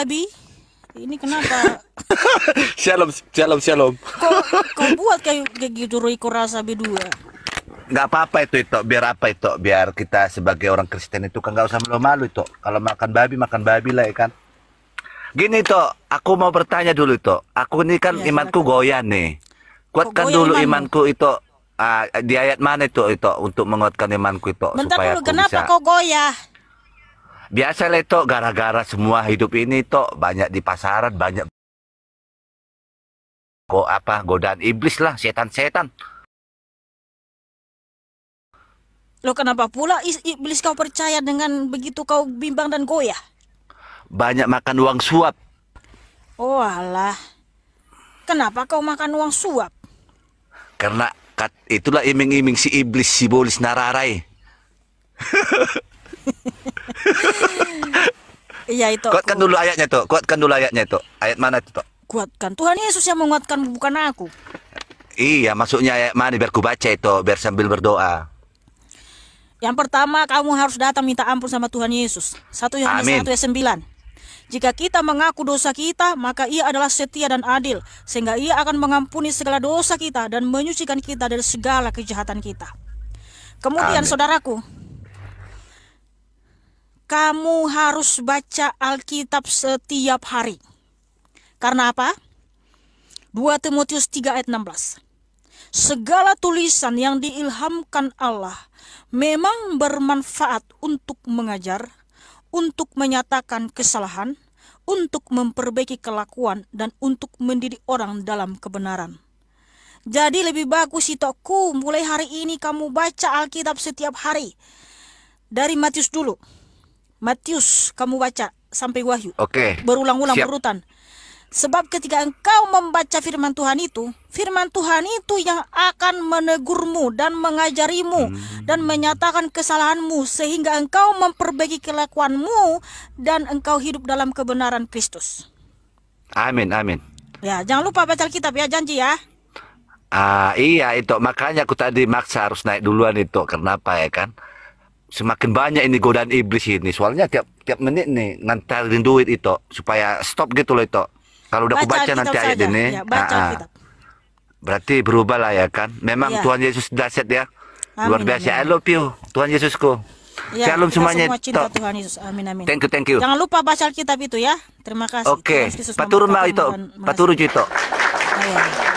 Abi? Ini kenapa? shalom, shalom, shalom. Kau buat kayak, kayak gitu Riko rasa B2? Gak apa-apa itu itu biar apa itu biar kita sebagai orang Kristen itu kan gak usah malu-malu itu kalau makan babi makan babi lah ya kan gini itu aku mau bertanya dulu itu aku ini kan ya, imanku goyah nih kuatkan dulu imanku, itu uh, di ayat mana itu itu untuk menguatkan imanku itu bentar supaya dulu kenapa bisa... kau goyah biasa le tok gara-gara semua hidup ini tok banyak di pasaran banyak kok apa godaan iblis lah setan-setan Lo kenapa pula iblis kau percaya dengan begitu kau bimbang dan goyah? Banyak makan uang suap. Oh alah. Kenapa kau makan uang suap? Karena kat, itulah iming-iming si iblis si bolis nararai. Iya itu. Kuatkan dulu ayatnya tuh. Kuatkan dulu ayatnya itu. Ayat mana tuh? Kuatkan. Tuhan Yesus yang menguatkan bukan aku. Iya, maksudnya ayat mana biar ku baca itu, biar sambil berdoa. Yang pertama, kamu harus datang minta ampun sama Tuhan Yesus. Satu yang satu 1 sembilan. Jika kita mengaku dosa kita, maka ia adalah setia dan adil, sehingga ia akan mengampuni segala dosa kita dan menyucikan kita dari segala kejahatan kita. Kemudian Amin. saudaraku, kamu harus baca Alkitab setiap hari. Karena apa? 2 Timotius 3 ayat 16. Segala tulisan yang diilhamkan Allah memang bermanfaat untuk mengajar, untuk menyatakan kesalahan, untuk memperbaiki kelakuan dan untuk mendidik orang dalam kebenaran. Jadi lebih bagus aku mulai hari ini kamu baca Alkitab setiap hari. Dari Matius dulu. Matius kamu baca sampai Wahyu. Oke. Okay. Berulang-ulang berurutan. Sebab ketika engkau membaca firman Tuhan itu, firman Tuhan itu yang akan menegurmu dan mengajarimu hmm. dan menyatakan kesalahanmu sehingga engkau memperbaiki kelakuanmu dan engkau hidup dalam kebenaran Kristus. Amin, amin. Ya, jangan lupa baca Alkitab ya, janji ya. Ah, iya itu makanya aku tadi maksa harus naik duluan itu. Kenapa ya kan? semakin banyak ini godaan iblis ini soalnya tiap tiap menit nih ngantarin duit itu supaya stop gitu loh itu kalau udah baca aku nanti ayat ini ya, baca nah, berarti berubah lah ya kan memang ya. Tuhan Yesus dahsyat ya amin, luar biasa amin. I love you Tuhan Yesusku ya, Shalom semuanya semua cinta Tuhan Yesus amin amin thank you thank you jangan lupa baca Alkitab itu ya terima kasih oke okay. paturun mau itu paturun itu